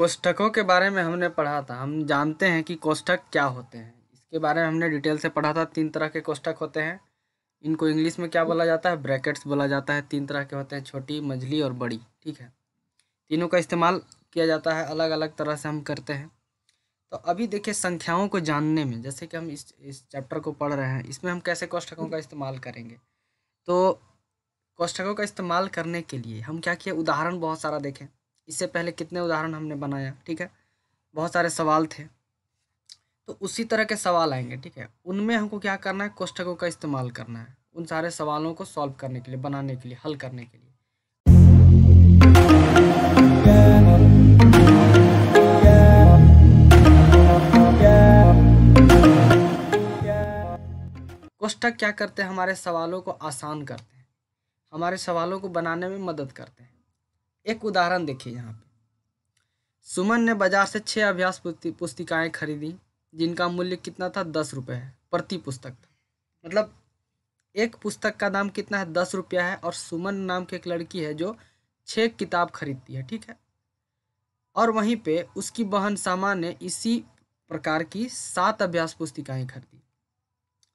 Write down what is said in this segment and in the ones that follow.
कोष्ठकों के बारे में हमने पढ़ा था हम जानते हैं कि कोष्ठक क्या होते हैं इसके बारे में हमने डिटेल से पढ़ा था तीन तरह के कोष्ठक होते हैं इनको इंग्लिश में क्या बोला जाता है ब्रैकेट्स बोला जाता है तीन तरह के होते हैं छोटी मझली और बड़ी ठीक है तीनों का इस्तेमाल किया जाता है अलग अलग तरह से हम करते हैं तो अभी देखिए संख्याओं को जानने में जैसे कि हम इस इस चैप्टर को पढ़ रहे हैं इसमें हम कैसे कोष्ठकों का इस्तेमाल करेंगे तो कोष्ठकों का इस्तेमाल करने के लिए हम क्या किए उदाहरण बहुत सारा देखें इससे पहले कितने उदाहरण हमने बनाया ठीक है बहुत सारे सवाल थे तो उसी तरह के सवाल आएंगे ठीक है उनमें हमको क्या करना है कोष्ठकों का इस्तेमाल करना है उन सारे सवालों को सॉल्व करने के लिए बनाने के लिए हल करने के लिए कोष्ठक क्या करते हैं हमारे सवालों को आसान करते हैं हमारे सवालों को बनाने में मदद करते हैं एक उदाहरण देखिए यहाँ पे सुमन ने बाजार से छः अभ्यास पुस्तिकाएं खरीदी जिनका मूल्य कितना था दस रुपये है प्रति पुस्तक था मतलब एक पुस्तक का दाम कितना है दस रुपया है और सुमन नाम की एक लड़की है जो छः किताब खरीदती है ठीक है और वहीं पे उसकी बहन सामा ने इसी प्रकार की सात अभ्यास पुस्तिकाएं खरीदी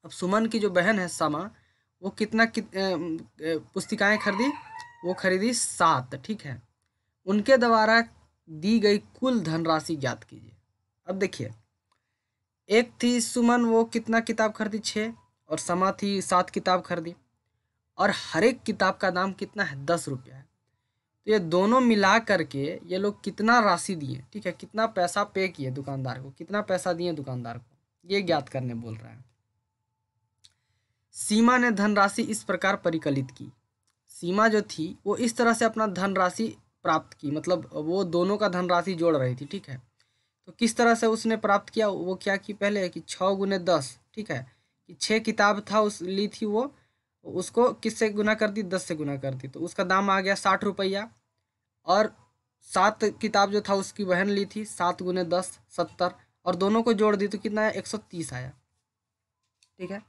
अब सुमन की जो बहन है सामा वो कितना कित, पुस्तिकाएं खरीदी वो खरीदी सात ठीक है उनके द्वारा दी गई कुल धनराशि ज्ञात कीजिए अब देखिए एक थी सुमन वो कितना किताब खरीदी छः और समा थी सात किताब खरीदी और हर एक किताब का दाम कितना है दस रुपया है तो ये दोनों मिला करके ये लोग कितना राशि दिए ठीक है कितना पैसा पे किए दुकानदार को कितना पैसा दिए दुकानदार को ये ज्ञात करने बोल रहा है सीमा ने धनराशि इस प्रकार परिकलित की सीमा जो थी वो इस तरह से अपना धनराशि प्राप्त की मतलब वो दोनों का धनराशि जोड़ रही थी ठीक है तो किस तरह से उसने प्राप्त किया वो क्या की पहले कि छः गुने दस ठीक है कि छः किताब था उस ली थी वो उसको किससे गुना कर दी दस से गुना कर दी तो उसका दाम आ गया साठ रुपया और सात किताब जो था उसकी बहन ली थी सात गुने दस सत्तर और दोनों को जोड़ दी तो कितना आया एक सौ तीस आया ठीक है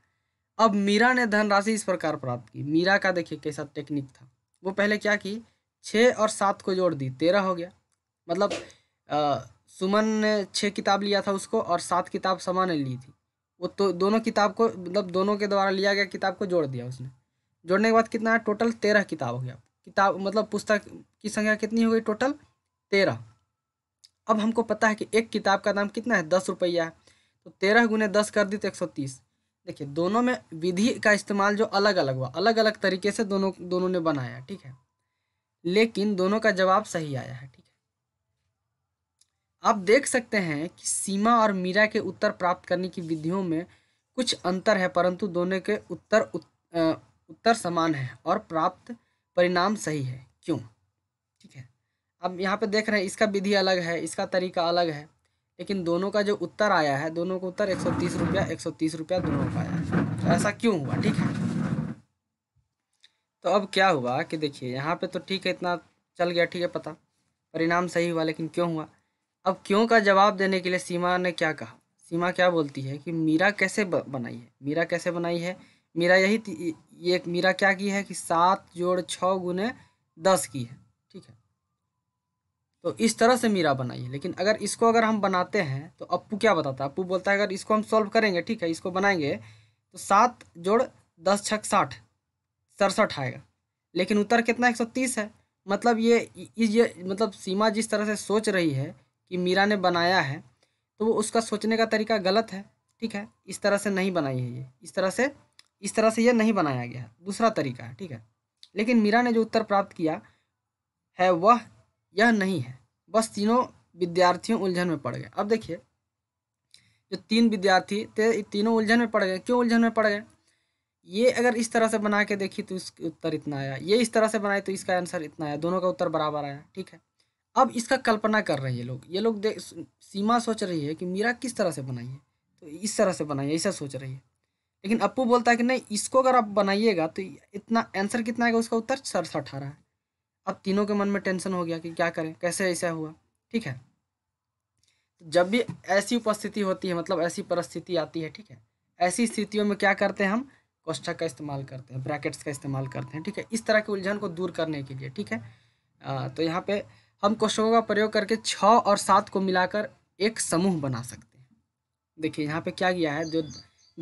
अब मीरा ने धनराशि इस प्रकार प्राप्त की मीरा का देखिए कैसा टेक्निक था वो पहले क्या की छः और सात को जोड़ दी तेरह हो गया मतलब आ, सुमन ने छः किताब लिया था उसको और सात किताब समा ने ली थी वो तो दोनों किताब को मतलब दोनों के द्वारा लिया गया किताब को जोड़ दिया उसने जोड़ने के बाद कितना है टोटल तेरह किताब हो गया किताब मतलब पुस्तक की संख्या कितनी हो गई टोटल तेरह अब हमको पता है कि एक किताब का दाम कितना है दस रुपया है तो तेरह गुने दस कर दी तो एक सौ तीस देखिए दोनों में विधि का इस्तेमाल जो अलग अलग हुआ अलग अलग तरीके से दोनों दोनों ने बनाया ठीक है लेकिन दोनों का जवाब सही आया है ठीक है आप देख सकते हैं कि सीमा और मीरा के उत्तर प्राप्त करने की विधियों में कुछ अंतर है परंतु दोनों के उत्तर उत्तर समान है और प्राप्त परिणाम सही है क्यों ठीक है अब यहाँ पे देख रहे हैं इसका विधि अलग है इसका तरीका अलग है लेकिन दोनों का जो उत्तर आया है दोनों का उत्तर एक सौ तीस रुपया एक सौ तीस रुपया दोनों का आया है तो ऐसा क्यों हुआ ठीक है तो अब क्या हुआ कि देखिए यहाँ पे तो ठीक है इतना चल गया ठीक है पता परिणाम सही हुआ लेकिन क्यों हुआ अब क्यों का जवाब देने के लिए सीमा ने क्या कहा सीमा क्या बोलती है कि मीरा कैसे बनाई है मीरा कैसे बनाई है मीरा यही ये मीरा क्या की है कि सात जोड़ छः गुने दस की है ठीक है तो इस तरह से मीरा बनाई है लेकिन अगर इसको अगर हम बनाते हैं तो अप्पू क्या बताता है अप्पू बोलता है अगर इसको हम सॉल्व करेंगे ठीक है इसको बनाएंगे तो सात जोड़ दस छक साठ सड़सठ आएगा लेकिन उत्तर कितना एक सौ तीस है मतलब ये ये मतलब सीमा जिस तरह से सोच रही है कि मीरा ने बनाया है तो वो उसका सोचने का तरीका गलत है ठीक है इस तरह से नहीं बनाई है ये इस तरह से इस तरह से ये नहीं बनाया गया दूसरा तरीका है ठीक है लेकिन मीरा ने जो उत्तर प्राप्त किया है वह यह नहीं है बस तीनों विद्यार्थियों उलझन में पड़ गए अब देखिए जो तीन विद्यार्थी थे तीनों उलझन में पड़ गए क्यों उलझन में पड़ गए ये अगर इस तरह से बना के देखी तो इसका उत्तर इतना आया ये इस तरह से बनाए तो इसका आंसर इतना आया दोनों का उत्तर बराबर आया ठीक है अब इसका कल्पना कर रहे हैं ये लोग ये लोग देख सीमा सोच रही है कि मीरा किस तरह से बनाइए तो इस तरह से बनाइए ऐसा सोच रही है लेकिन अप्पू बोलता है कि नहीं इसको अगर आप बनाइएगा तो इतना आंसर कितना आएगा उसका उत्तर सड़सठ अठारह है अब तीनों के मन में टेंशन हो गया कि क्या करें कैसे ऐसा हुआ ठीक है जब भी ऐसी उपस्थिति होती है मतलब ऐसी परिस्थिति आती है ठीक है ऐसी स्थितियों में क्या करते हैं हम कोष्ठक का इस्तेमाल करते हैं ब्रैकेट्स का इस्तेमाल करते हैं ठीक है इस तरह की उलझन को दूर करने के लिए ठीक है आ, तो यहाँ पे हम कोष्ठकों का प्रयोग करके छः और सात को मिलाकर एक समूह बना सकते हैं देखिए यहाँ पे क्या किया है जो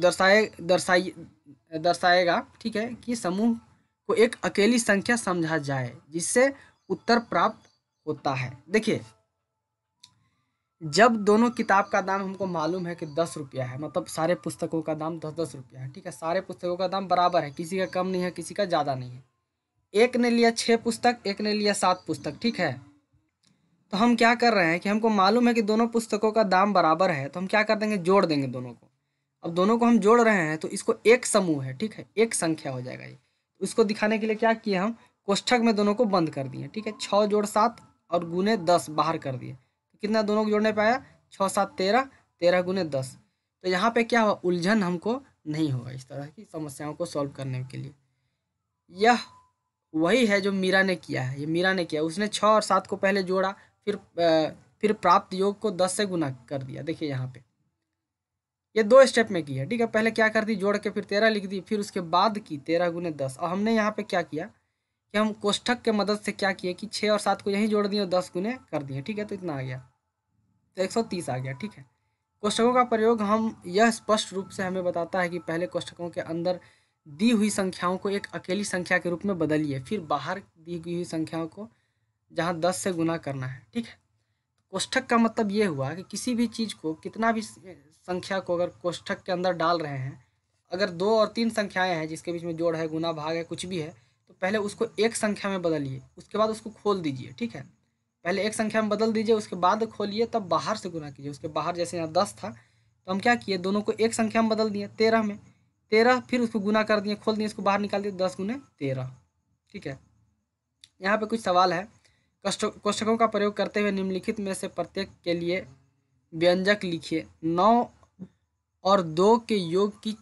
दर्शाए दर्शाई दर्शाएगा ठीक है कि समूह को एक अकेली संख्या समझा जाए जिससे उत्तर प्राप्त होता है देखिए जब दोनों किताब का दाम हमको मालूम है कि दस रुपया है मतलब सारे पुस्तकों का दाम दस दस रुपया है ठीक है सारे पुस्तकों का दाम बराबर है किसी का कम नहीं है किसी का ज़्यादा नहीं है एक ने लिया छः पुस्तक एक ने लिया सात पुस्तक ठीक है तो हम क्या कर रहे हैं कि हमको मालूम है कि दोनों पुस्तकों का दाम बराबर है तो हम क्या कर देंगे जोड़ देंगे दोनों को अब दोनों को हम जोड़ रहे हैं तो इसको एक समूह है ठीक है एक संख्या हो जाएगा ये उसको दिखाने के लिए क्या किए हम कोष्ठक में दोनों को बंद कर दिए ठीक है छः जोड़ सात और गुने दस बाहर कर दिए कितना दोनों को जोड़ने पे आया छः सात तेरह तेरह गुने दस तो यहाँ पे क्या हुआ उलझन हमको नहीं होगा इस तरह की समस्याओं को सॉल्व करने के लिए यह वही है जो मीरा ने किया है ये मीरा ने किया उसने छः और सात को पहले जोड़ा फिर फिर प्राप्त योग को दस से गुना कर दिया देखिए यहाँ पे ये दो स्टेप में किया ठीक है पहले क्या कर दी जोड़ के फिर तेरह लिख दी फिर उसके बाद की तेरह गुने दस और हमने यहाँ पे क्या किया कि हम कोष्ठक के मदद से क्या किए कि छः और सात को यहीं जोड़ दिए और दस गुने कर दिए ठीक है तो इतना आ गया तो तीस आ गया ठीक है कोष्ठकों का प्रयोग हम यह स्पष्ट रूप से हमें बताता है कि पहले कोष्ठकों के अंदर दी हुई संख्याओं को एक अकेली संख्या के रूप में बदलिए फिर बाहर दी हुई संख्याओं को जहाँ दस से गुना करना है ठीक है कोष्ठक का मतलब ये हुआ कि किसी भी चीज़ को कितना भी संख्या को अगर कोष्ठक के अंदर डाल रहे हैं अगर दो और तीन संख्याएं हैं जिसके बीच में जोड़ है गुना भाग है कुछ भी है तो पहले उसको एक संख्या में बदलिए उसके बाद उसको खोल दीजिए ठीक है पहले एक संख्या में बदल दीजिए उसके बाद खोलिए तब बाहर से गुना कीजिए उसके बाहर जैसे यहाँ दस था तो हम क्या किए दोनों को एक संख्या में बदल दिए तेरह में तेरह फिर उसको गुना कर दिए खोल दिए उसको बाहर निकाल दिए दस गुने तेरह ठीक है यहाँ पे कुछ सवाल है कोष्टकों का प्रयोग करते हुए निम्नलिखित में से प्रत्येक के लिए व्यंजक लिखिए नौ और दो के योग की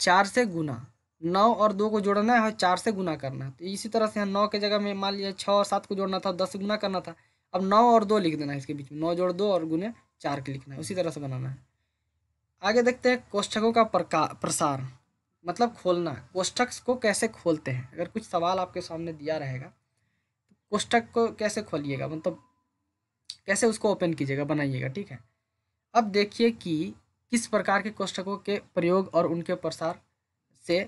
चार से गुना नौ और दो को जोड़ना है और चार से गुना करना है तो इसी तरह से यहाँ नौ के जगह में मान लीजिए छः और सात को जोड़ना था दस से गुना करना था अब नौ और दो लिख देना है इसके बीच में नौ जोड़ दो और गुने चार के लिखना है उसी तरह से बनाना है आगे देखते हैं कोष्ठकों का प्रसार मतलब खोलना कोष्ठक को कैसे खोलते हैं अगर कुछ सवाल आपके सामने दिया रहेगा तो कोष्ठक को कैसे खोलिएगा मतलब कैसे उसको ओपन कीजिएगा बनाइएगा ठीक है अब देखिए कि किस प्रकार के कोष्ठकों के प्रयोग और उनके प्रसार से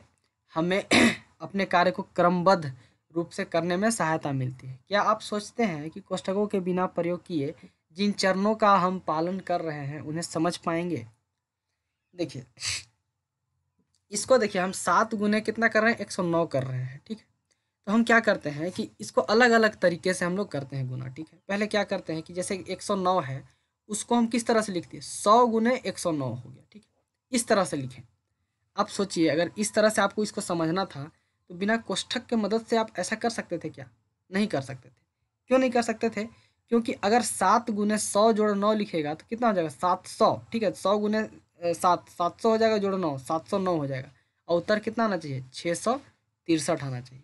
हमें अपने कार्य को क्रमबद्ध रूप से करने में सहायता मिलती है क्या आप सोचते हैं कि कोष्टकों के बिना प्रयोग किए जिन चरणों का हम पालन कर रहे हैं उन्हें समझ पाएंगे देखिए इसको देखिए हम सात गुने कितना कर रहे हैं एक सौ नौ कर रहे हैं ठीक है तो हम क्या करते हैं कि इसको अलग अलग तरीके से हम लोग करते हैं गुना ठीक है पहले क्या करते हैं कि जैसे एक सौ नौ है उसको हम किस तरह से लिखते हैं सौ गुने एक सौ नौ हो गया ठीक है इस तरह से लिखें आप सोचिए अगर इस तरह से आपको इसको समझना था तो बिना कोष्ठक के मदद से आप ऐसा कर सकते थे क्या नहीं कर सकते थे क्यों नहीं कर सकते थे क्योंकि अगर सात गुने सौ जोड़ नौ लिखेगा तो कितना हो जाएगा सात सौ ठीक है सौ गुने सात सात सौ हो जाएगा जोड़ नौ सात सौ नौ हो जाएगा और उत्तर कितना आना चाहिए छः सौ तिरसठ आना चाहिए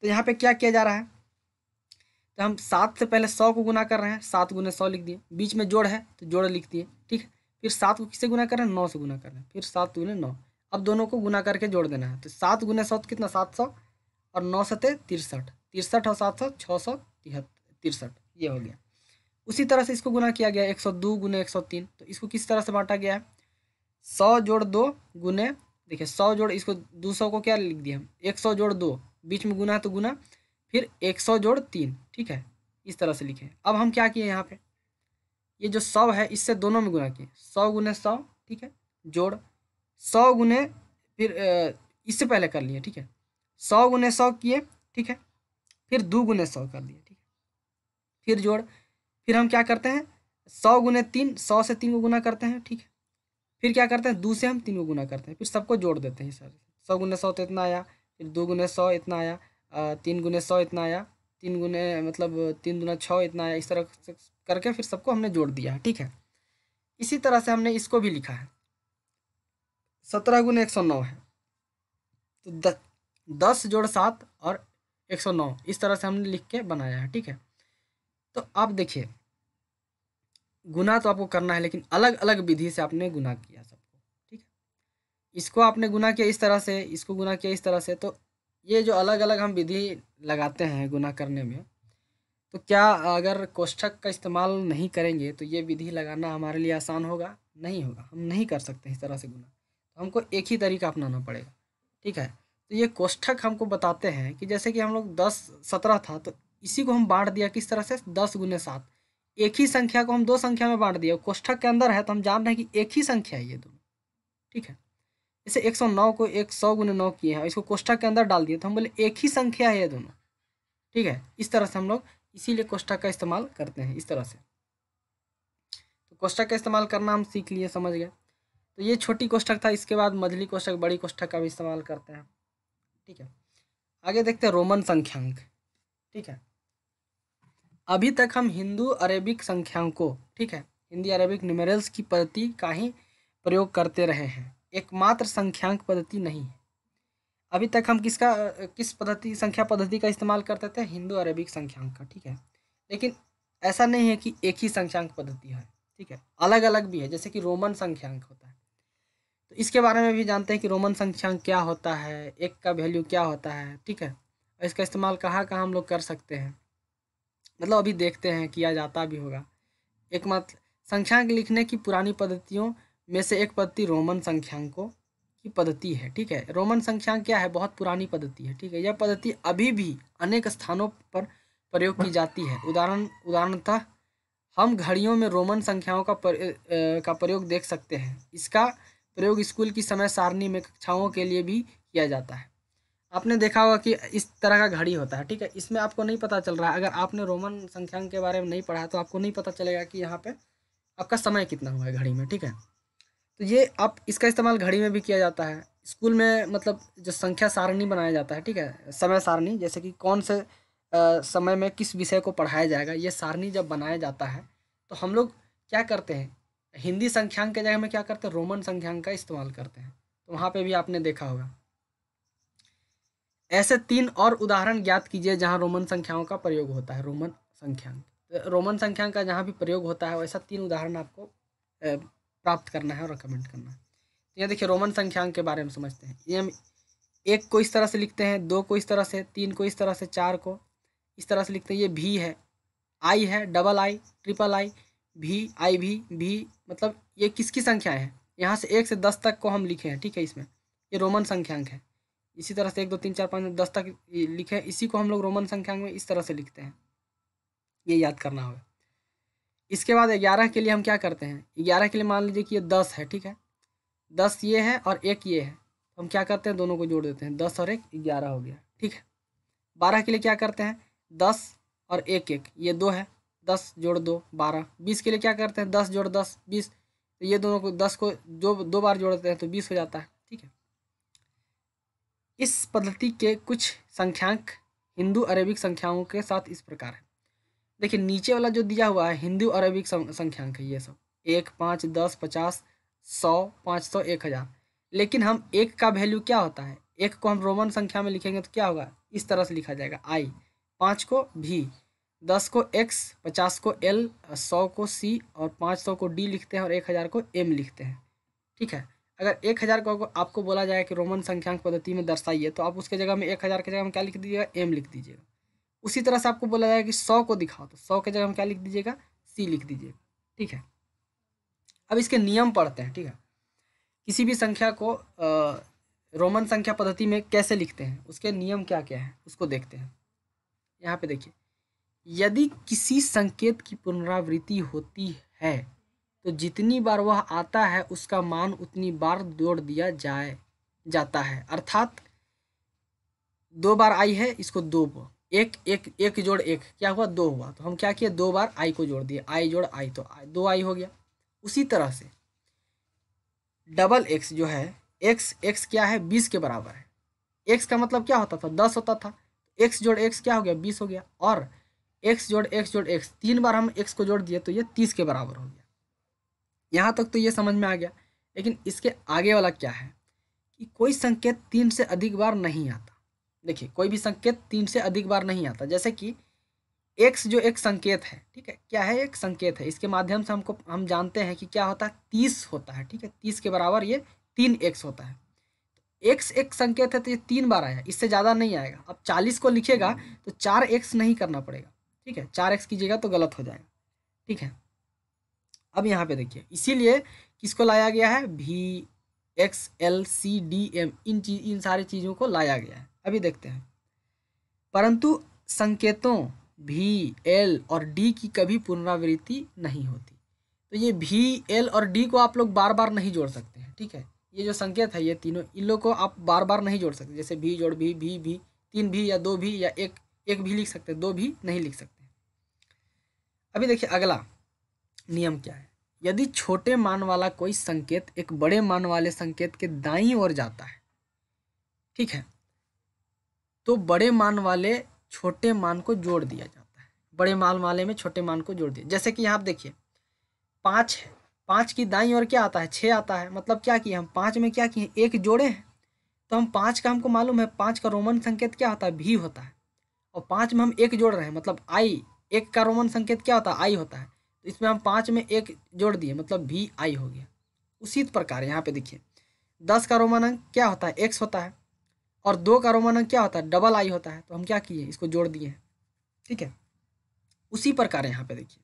तो यहाँ पे क्या किया जा रहा है तो हम सात से पहले सौ को गुना कर रहे हैं सात गुने सौ लिख दिए बीच में जोड़ है तो जोड़ लिख दिए ठीक है फिर सात को किससे गुना कर रहे हैं नौ से गुना कर रहे हैं फिर सात गुने नौ अब दोनों को गुना करके जोड़ देना है तो सात गुना सौ कितना सात सौ और नौ सते तिरसठ तिरसठ और सात सौ छः सौ तिहत्तर तिरसठ ये हो गया उसी तरह से इसको गुना किया गया एक सौ दो गुने एक सौ तीन तो इसको किस तरह से बांटा गया है सौ जोड़ दो गुने देखिए सौ जोड़ इसको दो सौ को क्या लिख दिया हम एक सौ जोड़ दो बीच में गुना है तो गुना फिर एक सौ जोड़ तीन ठीक है इस तरह से लिखे अब हम क्या किए यहाँ पे ये जो सौ है इससे दोनों में गुना किए सौ गुने सौ ठीक है जोड़ सौ गुने फिर इससे पहले कर लिए ठीक है सौ गुने सौ किए ठीक है फिर दो गुने सौ कर दिए ठीक है फिर जोड़ फिर हम क्या करते हैं सौ गुने तीन सौ से तीन को गुना करते हैं ठीक है फिर क्या करते हैं दो से हम तीन को गुना करते हैं फिर सबको जोड़ देते हैं सर सौ गुने सौ तो इतना आया फिर दो गुने सौ इतना आया तीन गुने सौ इतना आया तीन गुने मतलब तीन गुना छः इतना आया इस तरह से करके फिर सबको हमने जोड़ दिया है ठीक है इसी तरह से हमने इसको भी लिखा है सत्रह गुना एक सौ नौ है तो द, दस जोड़ सात और एक सौ नौ इस तरह से हमने लिख के बनाया है ठीक है तो आप देखिए गुना तो आपको करना है लेकिन अलग अलग विधि से आपने गुना किया सबको ठीक है इसको आपने गुना किया इस तरह से इसको गुना किया इस तरह से तो ये जो अलग अलग हम विधि लगाते हैं गुना करने में तो क्या अगर कोष्ठक का इस्तेमाल नहीं करेंगे तो ये विधि लगाना हमारे लिए आसान होगा नहीं होगा हम नहीं कर सकते इस तरह से गुना तो हमको एक ही तरीका अपनाना पड़ेगा ठीक है तो ये कोष्ठक हमको बताते हैं कि जैसे कि हम लोग दस सत्रह था तो इसी को हम बांट दिया किस तरह से दस गुने सात एक ही संख्या को हम दो संख्या में बांट दिया कोष्ठक के अंदर है तो हम जान रहे हैं कि एक ही संख्या है ये दोनों ठीक है जैसे एक सौ नौ को एक सौ गुने नौ किए हैं इसको कोष्ठक के अंदर डाल दिए तो हम बोले एक ही संख्या है ये दोनों ठीक है इस तरह से हम लोग इसीलिए कोष्ठक का इस्तेमाल करते हैं इस तरह से तो कोष्ठक का इस्तेमाल करना हम सीख लिए समझ गए तो ये छोटी कोष्ठक था इसके बाद मझली कोष्ठक बड़ी कोष्ठक का भी इस्तेमाल करते हैं ठीक है आगे देखते हैं रोमन संख्यांक ठीक है अभी तक हम हिंदू अरेबिक संख्यांकों ठीक है हिंदी अरेबिक न्यूमेरल्स की पद्धति का ही प्रयोग करते रहे हैं एकमात्र संख्यांक पद्धति नहीं है अभी तक हम किसका किस पद्धति संख्या पद्धति का इस्तेमाल करते थे हिंदू अरेबिक संख्यांक का ठीक है लेकिन ऐसा नहीं है कि एक ही संख्यांक पद्धति है ठीक है अलग अलग भी है जैसे कि रोमन संख्यांक होता है तो इसके बारे में भी जानते हैं कि रोमन संख्या क्या होता है एक का वैल्यू क्या होता है ठीक है और इसका इस्तेमाल कहाँ कहाँ हम लोग कर सकते हैं मतलब अभी देखते हैं किया जाता भी होगा एक मत संख्यांक लिखने की पुरानी पद्धतियों में से एक पद्धति रोमन संख्यांकों की पद्धति है ठीक है रोमन संख्यांक क्या है बहुत पुरानी पद्धति है ठीक है यह पद्धति अभी भी अनेक स्थानों पर प्रयोग की जाती है उदाहरण उदाहरणतः हम घड़ियों में रोमन संख्याओं का पर, ए, का प्रयोग देख सकते हैं इसका प्रयोग स्कूल की समय सारणी में कक्षाओं के लिए भी किया जाता है आपने देखा होगा कि इस तरह का घड़ी होता है ठीक है इसमें आपको नहीं पता चल रहा है अगर आपने रोमन संख्यांक के बारे में नहीं पढ़ा तो आपको नहीं पता चलेगा कि यहाँ पे आपका समय कितना हुआ है घड़ी में ठीक है तो ये आप इसका इस्तेमाल घड़ी में भी किया जाता है स्कूल में मतलब जो संख्या सारणी बनाया जाता है ठीक है समय सारणी जैसे कि कौन से समय में किस विषय को पढ़ाया जाएगा ये सारणी जब बनाया जाता है तो हम लोग क्या करते हैं हिंदी संख्यांक के जगह में क्या करते हैं रोमन संख्यांक का इस्तेमाल करते हैं तो वहाँ पे भी आपने देखा होगा ऐसे तीन और उदाहरण ज्ञात कीजिए जहाँ रोमन संख्याओं का प्रयोग होता है रोमन संख्यांक तो रोमन संख्यांक का जहाँ भी प्रयोग होता है वैसा तीन उदाहरण आपको प्राप्त करना है और रिकमेंड करना है तो यहाँ देखिए रोमन संख्यांक के बारे में समझते हैं ये हम एक को इस तरह से लिखते हैं दो को इस तरह से तीन को इस तरह से चार को इस तरह से लिखते हैं ये भी है आई है डबल आई ट्रिपल आई भी आई भी भी मतलब ये किसकी संख्या है यहाँ से एक से दस तक को हम लिखे हैं ठीक है इसमें ये रोमन संख्यांक है इसी तरह से एक दो तीन चार पाँच दस तक लिखे हैं इसी को हम लोग रोमन संख्यांक में इस तरह से लिखते हैं ये याद करना होगा इसके बाद ग्यारह के लिए हम क्या करते हैं ग्यारह के लिए मान लीजिए कि ये दस है ठीक है दस ये है और एक ये है हम क्या करते हैं दोनों को जोड़ देते हैं दस और एक ग्यारह हो गया ठीक है बारह के लिए क्या करते हैं दस और एक एक ये दो है दस जोड़ दो बारह बीस के लिए क्या करते हैं दस जोड़ दस बीस तो ये दोनों को दस को जो दो बार जोड़ते हैं तो बीस हो जाता है ठीक है इस पद्धति के कुछ संख्यांक हिंदू अरेबिक संख्याओं के साथ इस प्रकार है देखिए नीचे वाला जो दिया हुआ है हिंदू अरेबिक संख्यांक है ये सब एक पाँच दस पचास सौ पाँच सौ एक हज़ार लेकिन हम एक का वैल्यू क्या होता है एक को हम रोमन संख्या में लिखेंगे तो क्या होगा इस तरह से लिखा जाएगा आई पाँच को भी दस को एक्स पचास को एल सौ को सी और पाँच सौ को डी लिखते हैं और एक हज़ार को एम लिखते हैं ठीक है अगर एक हज़ार को आपको बोला जाए कि रोमन संख्यांक पद्धति में दर्शाइए तो आप उसके जगह में एक हज़ार की जगह में क्या लिख दीजिएगा एम लिख दीजिएगा उसी तरह से आपको बोला जाएगा कि सौ को दिखाओ तो सौ के जगह में क्या लिख दीजिएगा सी लिख दीजिएगा ठीक है अब इसके नियम पढ़ते हैं ठीक है किसी भी संख्या को रोमन संख्या पद्धति में कैसे लिखते हैं उसके नियम क्या क्या है उसको देखते हैं यहाँ पर देखिए यदि किसी संकेत की पुनरावृत्ति होती है तो जितनी बार वह आता है उसका मान उतनी बार जोड़ दिया जाए जाता है अर्थात दो बार आई है इसको दो एक एक एक जोड़ एक क्या हुआ दो हुआ तो हम क्या किए दो बार आई को जोड़ दिए आई जोड़ आई तो आई, दो आई हो गया उसी तरह से डबल एक्स जो है एक्स एक्स क्या है बीस के बराबर है एक्स का मतलब क्या होता था दस होता था एक्स जोड़ एक्स क्या हो गया बीस हो गया और एक्स जोड़ एक्स जोड़ एक्स तीन बार हम एक्स को जोड़ दिए तो ये तीस के बराबर हो गया यहाँ तक तो ये समझ में आ गया लेकिन इसके आगे वाला क्या है कि कोई संकेत तीन से अधिक बार नहीं आता देखिए कोई भी संकेत तीन से अधिक बार नहीं आता जैसे कि एक्स जो एक संकेत है ठीक है क्या है एक संकेत है इसके माध्यम से हमको हम जानते हैं कि क्या होता है तीस होता है ठीक है तीस के बराबर ये तीन एक्स होता है एक्स एक संकेत है तो ये तीन बार आया इससे ज़्यादा नहीं आएगा अब चालीस को लिखेगा तो चार एक्स नहीं करना पड़ेगा ठीक है चार एक्स कीजिएगा तो गलत हो जाएगा ठीक है अब यहाँ पे देखिए इसीलिए किसको लाया गया है भी X L C D M इन चीज इन सारी चीज़ों को लाया गया है अभी देखते हैं परंतु संकेतों भी एल और डी की कभी पुनरावृत्ति नहीं होती तो ये भी एल और डी को आप लोग बार बार नहीं जोड़ सकते हैं ठीक है ये जो संकेत है ये तीनों इन लोग को आप बार बार नहीं जोड़ सकते जैसे भी जोड़ भी भी भी तीन भी या दो भी या एक एक भी लिख सकते दो भी नहीं लिख सकते अभी देखिए अगला नियम क्या है यदि छोटे मान वाला कोई संकेत एक बड़े मान वाले संकेत के दाई ओर जाता है ठीक है तो बड़े मान वाले छोटे मान को जोड़ दिया जाता है बड़े मान वाले में छोटे मान को जोड़ दिया जैसे कि यहाँ आप देखिए पाँच है पाँच की दाई और क्या आता है छः आता है मतलब क्या किए हम पाँच में क्या किए एक जोड़े हैं तो हम पाँच का हमको मालूम है पाँच का रोमन संकेत क्या होता है भी होता है और पाँच में हम एक जोड़ रहे हैं मतलब आई एक का रोमन संकेत क्या होता है आई होता है तो इसमें हम पाँच में एक जोड़ दिए मतलब भी आई हो गया उसी प्रकार यहाँ पे देखिए दस का रोमन अंक क्या होता है एक्स होता है और दो का रोमन अंक क्या होता है डबल आई होता है तो हम क्या किए इसको जोड़ दिए हैं ठीक है उसी प्रकार यहाँ पे देखिए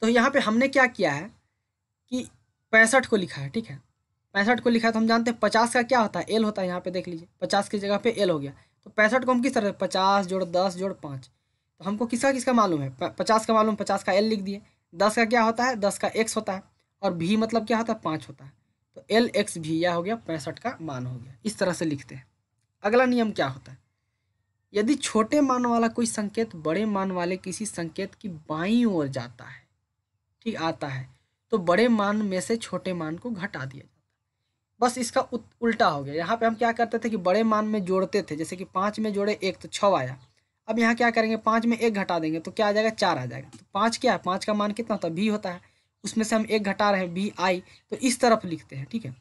तो यहाँ पे हमने क्या किया है कि पैंसठ को लिखा है ठीक है पैंसठ को लिखा है तो हम जानते हैं पचास का क्या होता है एल होता है यहाँ पे देख लीजिए पचास की जगह पे एल हो गया तो पैंसठ को हम किस तरह पचास जोड़ दस जोड़ पाँच तो हमको किसका किसका मालूम है पचास का मालूम पचास का एल लिख दिए दस का क्या होता है दस का एक्स होता है और भी मतलब क्या होता है पाँच होता है तो एल एक्स भी यह हो गया पैंसठ का मान हो गया इस तरह से लिखते हैं अगला नियम क्या होता है यदि छोटे मान वाला कोई संकेत बड़े मान वाले किसी संकेत की बाई ओर जाता है ठीक आता है तो बड़े मान में से छोटे मान को घटा दिया जाता है बस इसका उल्टा हो गया यहाँ पे हम क्या करते थे कि बड़े मान में जोड़ते थे जैसे कि पाँच में जोड़े एक तो छः आया अब यहाँ क्या करेंगे पाँच में एक घटा देंगे तो क्या आ जाएगा चार आ जाएगा तो पाँच क्या है पाँच का मान कितना होता है भी होता है उसमें से हम एक घटा रहे हैं बी आई तो इस तरफ लिखते हैं ठीक है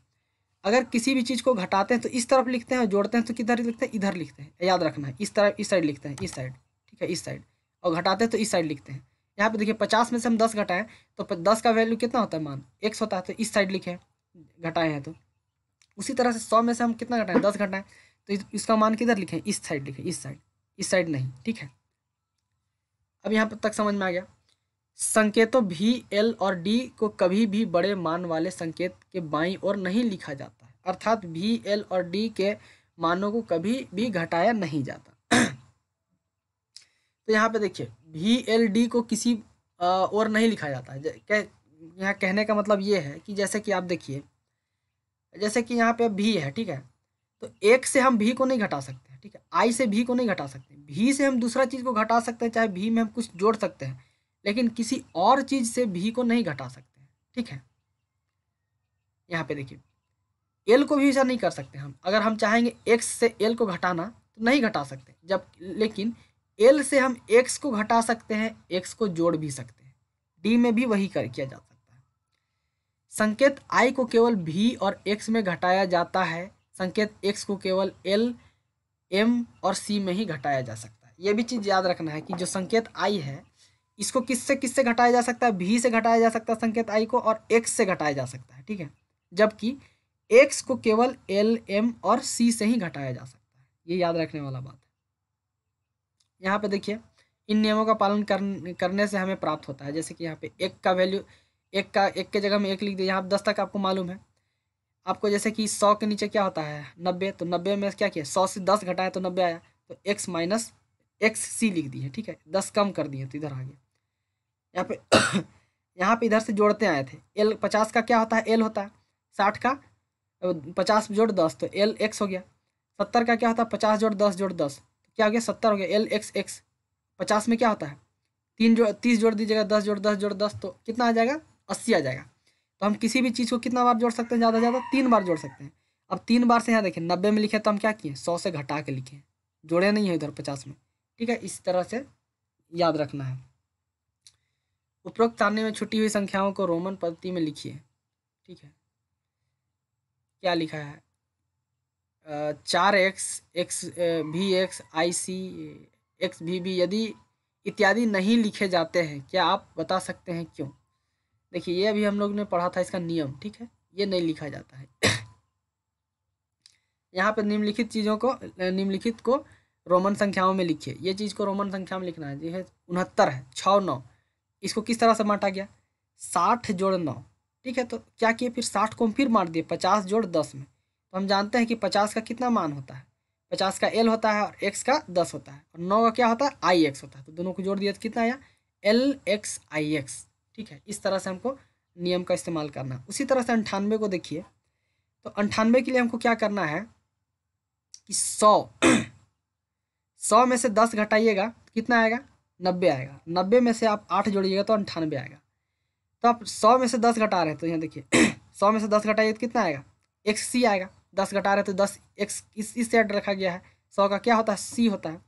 अगर किसी भी चीज़ को घटाते हैं तो इस तरफ लिखते हैं और जोड़ते हैं तो किधर लिखते हैं इधर लिखते हैं याद रखना है इस तरफ इस साइड लिखते हैं इस साइड ठीक है इस साइड और घटाते हैं तो इस साइड लिखते हैं यहाँ पे देखिए पचास में से हम दस घटाएं तो दस का वैल्यू कितना होता है मान एक होता है तो इस साइड लिखे घटाए हैं तो उसी तरह से सौ में से हम कितना घटाएं दस घटाएं तो इसका मान किधर लिखें इस साइड लिखें इस साइड इस साइड नहीं ठीक है अब यहाँ पर तक समझ में आ गया संकेतों भी एल और डी को कभी भी बड़े मान वाले संकेत के बाई और नहीं लिखा जाता अर्थात भी एल और डी के मानों को कभी भी घटाया नहीं जाता तो यहाँ पे देखिए भी एल डी को किसी और नहीं लिखा जाता है यहाँ कहने का मतलब ये है कि जैसे कि आप देखिए जैसे कि यहाँ पे भी है ठीक है तो एक से हम भी को नहीं घटा सकते ठीक है आई से भी को नहीं घटा सकते भी से हम दूसरा चीज़ को घटा सकते हैं चाहे भी में हम कुछ जोड़ सकते हैं लेकिन किसी और चीज़ से भी को नहीं घटा सकते ठीक है यहाँ पे देखिए एल को भी ऐसा नहीं कर सकते हम अगर हम चाहेंगे एक्स से एल को घटाना तो नहीं घटा सकते जब लेकिन एल से हम एक्स को घटा सकते हैं एक्स को जोड़ भी सकते हैं डी में भी वही कर किया जाता है संकेत आई को केवल भी और एक्स में घटाया जाता है संकेत एक्स को केवल एल एम और सी में ही घटाया जा सकता है ये भी चीज़ याद रखना है कि जो संकेत आई है इसको किससे किससे घटाया जा सकता है भी से घटाया जा सकता है संकेत आई को और एक्स से घटाया जा सकता है ठीक है जबकि एक्स को केवल एल एम और सी से ही घटाया जा सकता है ये याद रखने वाला बात है यहाँ पर देखिए इन नियमों का पालन करने से हमें प्राप्त होता है जैसे कि यहाँ पे एक का वैल्यू एक का एक के जगह में एक लिख दिया यहाँ दस तक आपको मालूम है आपको जैसे कि सौ के नीचे क्या होता है नब्बे तो नब्बे में क्या किया सौ से दस घटाया तो नब्बे आया तो एक्स माइनस एक्स सी लिख दिए ठीक है दस कम कर दिए तो इधर आ गया यहाँ पे यहाँ पे इधर से जोड़ते आए थे एल पचास का क्या होता है एल होता है साठ का पचास जोड़ दस तो एल एक्स हो गया सत्तर का क्या होता है पचास जोड़ दस जोड़ दस तो क्या हो गया सत्तर हो गया एल एक्स एक्स पचास में क्या होता है तीन जोड़ तीस जोड़ दीजिएगा दस जोड़ दस जोड़ दस तो कितना आ जाएगा अस्सी आ जाएगा तो हम किसी भी चीज़ को कितना बार जोड़ सकते हैं ज़्यादा से ज़्यादा तीन बार जोड़ सकते हैं अब तीन बार से यहाँ देखें नब्बे में लिखे तो हम क्या किए सौ से घटा के लिखे जोड़े नहीं है इधर पचास में ठीक है इस तरह से याद रखना है उपरोक्त सामने में छुट्टी हुई संख्याओं को रोमन पद्धति में लिखिए ठीक है क्या लिखा है चार एक्स एक्स भी एक्स आई सी एक्स भी भी यदि इत्यादि नहीं लिखे जाते हैं क्या आप बता सकते हैं क्यों देखिए ये अभी हम लोग ने पढ़ा था इसका नियम ठीक है ये नहीं लिखा जाता है यहाँ पर निम्नलिखित चीज़ों को निम्नलिखित को रोमन संख्याओं में लिखिए ये चीज़ को रोमन संख्या में लिखना है यह उनहत्तर है छः नौ इसको किस तरह से बांटा गया साठ जोड़ नौ ठीक है तो क्या किए फिर साठ को हम फिर मार दिए पचास जोड़ दस में तो हम जानते हैं कि पचास का कितना मान होता है पचास का एल होता है और एक्स का दस होता है और नौ का क्या होता है आई एक्स होता है तो दोनों को जोड़ दिया तो कितना आया एल एक्स आई एक्स ठीक है इस तरह से हमको नियम का इस्तेमाल करना उसी तरह से अंठानवे को देखिए तो अंठानवे के लिए हमको क्या करना है कि सौ सौ में से दस घटाइएगा तो कितना आएगा नब्बे आएगा नब्बे में से आप आठ जोड़िएगा तो अंठानवे आएगा तो आप सौ में से दस घटा रहे हैं तो यहाँ देखिए सौ में से दस घटाइए तो कितना आएगा एक्स सी आएगा दस घटा रहे तो दस एक्स इस इस सेट रखा गया है सौ का क्या होता है सी होता है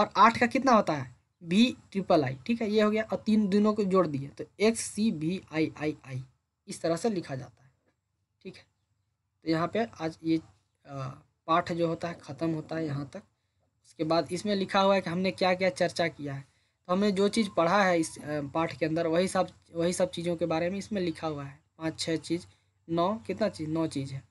और आठ का कितना होता है बी ट्रिपल आई ठीक है ये हो गया और तीन दिनों को जोड़ दिए तो एक्स सी बी आई आई आई इस तरह से लिखा जाता है ठीक है तो यहाँ पे आज ये पाठ जो होता है ख़त्म होता है यहाँ तक उसके बाद इसमें लिखा हुआ है कि हमने क्या क्या चर्चा किया है तो हमने जो चीज़ पढ़ा है इस पाठ के अंदर वही सब वही सब चीज़ों के बारे में इसमें लिखा हुआ है पाँच छः चीज़ नौ कितना चीज़ नौ चीज़ है